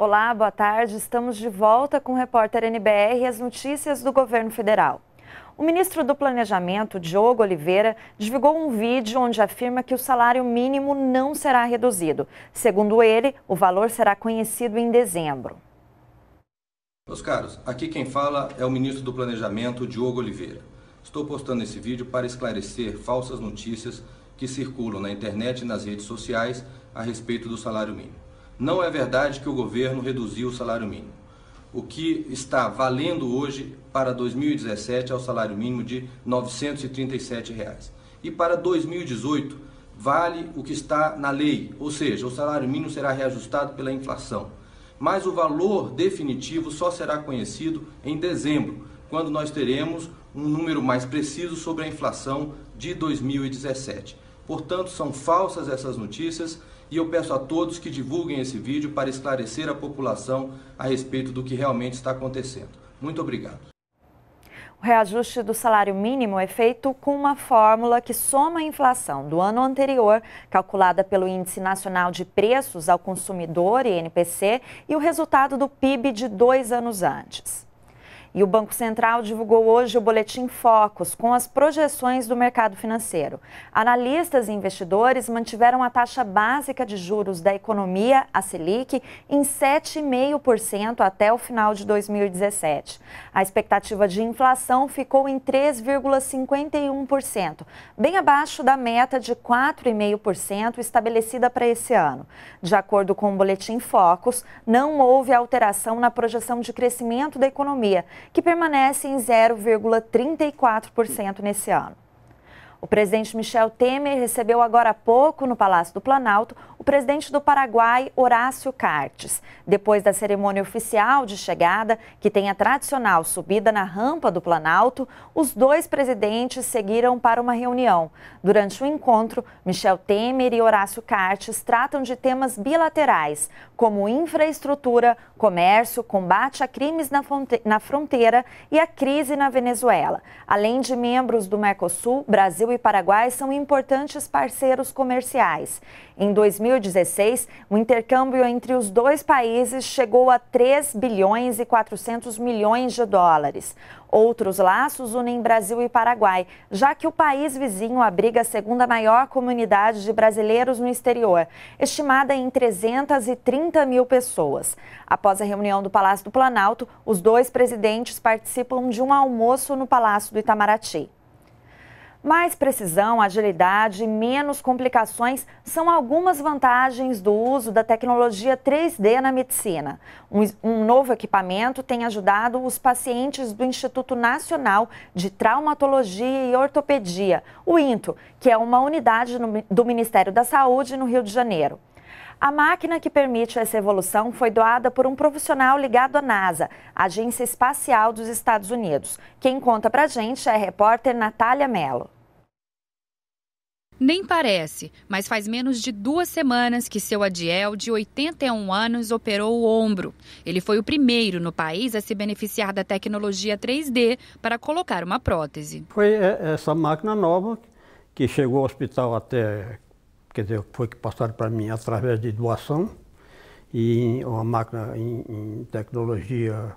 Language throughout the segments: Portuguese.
Olá, boa tarde. Estamos de volta com o repórter NBR e as notícias do governo federal. O ministro do Planejamento, Diogo Oliveira, divulgou um vídeo onde afirma que o salário mínimo não será reduzido. Segundo ele, o valor será conhecido em dezembro. Meus caros, aqui quem fala é o ministro do Planejamento, Diogo Oliveira. Estou postando esse vídeo para esclarecer falsas notícias que circulam na internet e nas redes sociais a respeito do salário mínimo. Não é verdade que o governo reduziu o salário mínimo. O que está valendo hoje para 2017 é o salário mínimo de R$ 937. Reais. E para 2018 vale o que está na lei, ou seja, o salário mínimo será reajustado pela inflação. Mas o valor definitivo só será conhecido em dezembro, quando nós teremos um número mais preciso sobre a inflação de 2017. Portanto, são falsas essas notícias e eu peço a todos que divulguem esse vídeo para esclarecer a população a respeito do que realmente está acontecendo. Muito obrigado. O reajuste do salário mínimo é feito com uma fórmula que soma a inflação do ano anterior, calculada pelo Índice Nacional de Preços ao Consumidor, INPC, e o resultado do PIB de dois anos antes. E o Banco Central divulgou hoje o boletim Focus com as projeções do mercado financeiro. Analistas e investidores mantiveram a taxa básica de juros da economia, a Selic, em 7,5% até o final de 2017. A expectativa de inflação ficou em 3,51%, bem abaixo da meta de 4,5% estabelecida para esse ano. De acordo com o boletim Focus, não houve alteração na projeção de crescimento da economia que permanece em 0,34% nesse ano. O presidente Michel Temer recebeu agora há pouco, no Palácio do Planalto, o presidente do Paraguai, Horácio Cartes. Depois da cerimônia oficial de chegada, que tem a tradicional subida na rampa do Planalto, os dois presidentes seguiram para uma reunião. Durante o encontro, Michel Temer e Horácio Cartes tratam de temas bilaterais, como infraestrutura, comércio, combate a crimes na fronteira e a crise na Venezuela. Além de membros do Mercosul, Brasil e Paraguai são importantes parceiros comerciais. Em 2000 2016, o intercâmbio entre os dois países chegou a 3 bilhões e 400 milhões de dólares. Outros laços unem Brasil e Paraguai, já que o país vizinho abriga a segunda maior comunidade de brasileiros no exterior, estimada em 330 mil pessoas. Após a reunião do Palácio do Planalto, os dois presidentes participam de um almoço no Palácio do Itamaraty. Mais precisão, agilidade e menos complicações são algumas vantagens do uso da tecnologia 3D na medicina. Um, um, novo equipamento tem ajudado os pacientes do Instituto Nacional de Traumatologia e Ortopedia, o INTO, que é uma unidade no, do Ministério da Saúde no Rio de Janeiro. A máquina que permite essa evolução foi doada por um profissional ligado à NASA, Agência Espacial dos Estados Unidos. Quem conta pra gente é a repórter Natália Mello. Nem parece, mas faz menos de duas semanas que seu Adiel, de 81 anos, operou o ombro. Ele foi o primeiro no país a se beneficiar da tecnologia 3D para colocar uma prótese. Foi é, essa máquina nova que chegou ao hospital até quer dizer, foi que passaram para mim através de doação e uma máquina em, em tecnologia,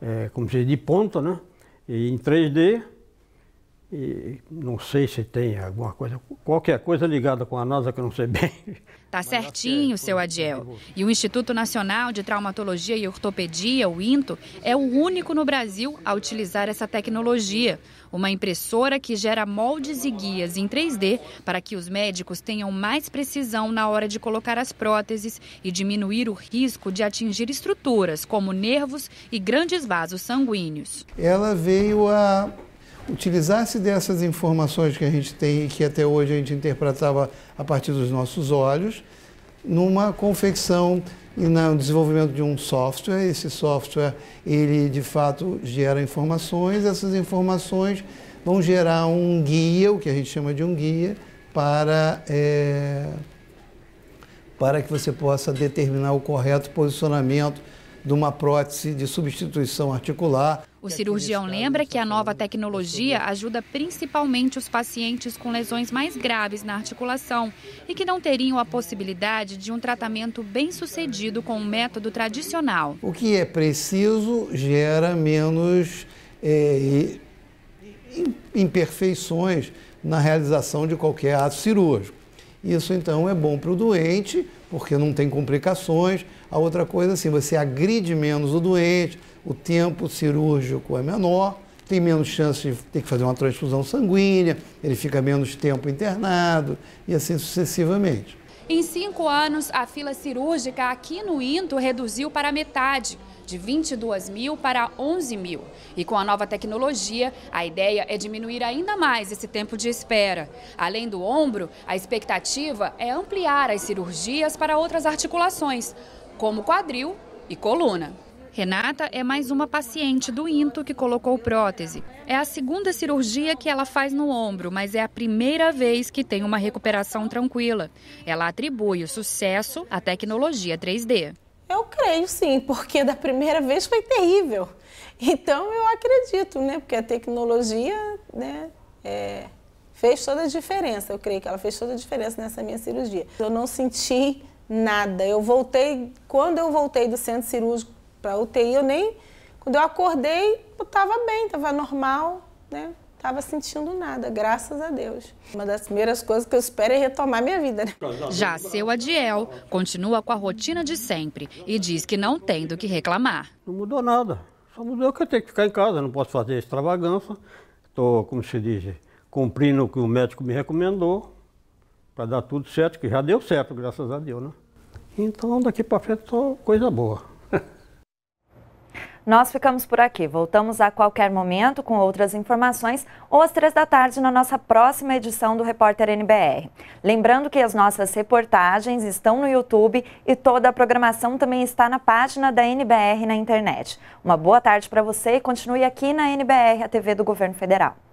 é, como se diz, de ponta, né? E em 3D e não sei se tem alguma coisa, qualquer coisa ligada com a NASA que eu não sei bem. Tá Mas certinho, é, seu Adiel. E o Instituto Nacional de Traumatologia e Ortopedia, o INTO, é o único no Brasil a utilizar essa tecnologia. Uma impressora que gera moldes e guias em 3D para que os médicos tenham mais precisão na hora de colocar as próteses e diminuir o risco de atingir estruturas como nervos e grandes vasos sanguíneos. Ela veio a utilizasse dessas informações que a gente tem e que até hoje a gente interpretava a partir dos nossos olhos, numa confecção e no desenvolvimento de um software. Esse software, ele de fato gera informações, essas informações vão gerar um guia, o que a gente chama de um guia, para, é, para que você possa determinar o correto posicionamento de uma prótese de substituição articular. O cirurgião lembra que a nova tecnologia ajuda principalmente os pacientes com lesões mais graves na articulação e que não teriam a possibilidade de um tratamento bem sucedido com o um método tradicional. O que é preciso gera menos é, imperfeições na realização de qualquer ato cirúrgico. Isso então é bom para o doente, porque não tem complicações. A outra coisa, assim, você agride menos o doente, o tempo cirúrgico é menor, tem menos chance de ter que fazer uma transfusão sanguínea, ele fica menos tempo internado e assim sucessivamente. Em cinco anos, a fila cirúrgica aqui no INTO reduziu para metade, de 22 mil para 11 mil. E com a nova tecnologia, a ideia é diminuir ainda mais esse tempo de espera. Além do ombro, a expectativa é ampliar as cirurgias para outras articulações, como quadril e coluna. Renata é mais uma paciente do INTO que colocou prótese. É a segunda cirurgia que ela faz no ombro, mas é a primeira vez que tem uma recuperação tranquila. Ela atribui o sucesso à tecnologia 3D. Eu creio sim, porque da primeira vez foi terrível. Então eu acredito, né? Porque a tecnologia né, é, fez toda a diferença. Eu creio que ela fez toda a diferença nessa minha cirurgia. Eu não senti nada. Eu voltei, quando eu voltei do centro cirúrgico, para UTI, eu nem. Quando eu acordei, eu estava bem, estava normal, né? Tava sentindo nada, graças a Deus. Uma das primeiras coisas que eu espero é retomar minha vida. Né? Já seu Adiel continua com a rotina de sempre e diz que não tem do que reclamar. Não mudou nada, só mudou que eu tenho que ficar em casa, não posso fazer extravagância. Estou, como se diz, cumprindo o que o médico me recomendou para dar tudo certo, que já deu certo, graças a Deus, né? Então daqui para frente só coisa boa. Nós ficamos por aqui. Voltamos a qualquer momento com outras informações ou às três da tarde na nossa próxima edição do Repórter NBR. Lembrando que as nossas reportagens estão no YouTube e toda a programação também está na página da NBR na internet. Uma boa tarde para você e continue aqui na NBR, a TV do Governo Federal.